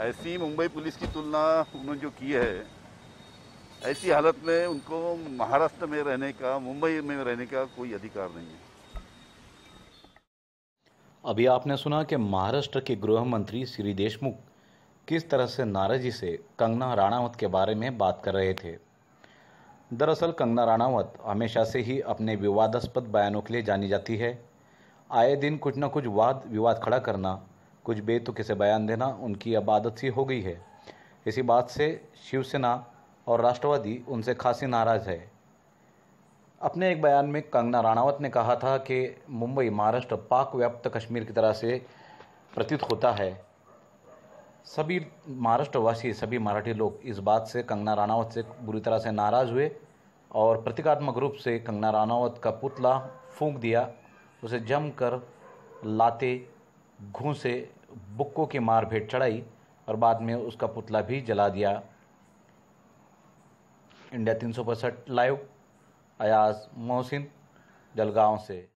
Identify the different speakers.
Speaker 1: ऐसी मुंबई पुलिस की तुलना उन्होंने जो की है ऐसी हालत में उनको महाराष्ट्र में रहने का मुंबई में रहने का कोई अधिकार नहीं है
Speaker 2: अभी आपने सुना कि महाराष्ट्र के गृह मंत्री श्री देशमुख किस तरह से नाराजी से कंगना राणावत के बारे में बात कर रहे थे दरअसल कंगना राणावत हमेशा से ही अपने विवादास्पद बयानों के लिए जानी जाती है आए दिन कुछ न कुछ वाद विवाद खड़ा करना कुछ बेतुके तो से बयान देना उनकी अब आदत सी हो गई है इसी बात से शिवसेना और राष्ट्रवादी उनसे खासी नाराज़ है अपने एक बयान में कंगना राणावत ने कहा था कि मुंबई महाराष्ट्र पाक व्याप्त कश्मीर की तरह से प्रतीत होता है सभी महाराष्ट्रवासी सभी मराठी लोग इस बात से कंगना राणावत से बुरी तरह से नाराज़ हुए और प्रतीकात्मक रूप से कंगना राणावत का पुतला फूंक दिया उसे जमकर लाते घूसे बुक्कों की मार भेंट चढ़ाई और बाद में उसका पुतला भी जला दिया इंडिया तीन सौ लाइव अयाज मोहसिन जलगांव से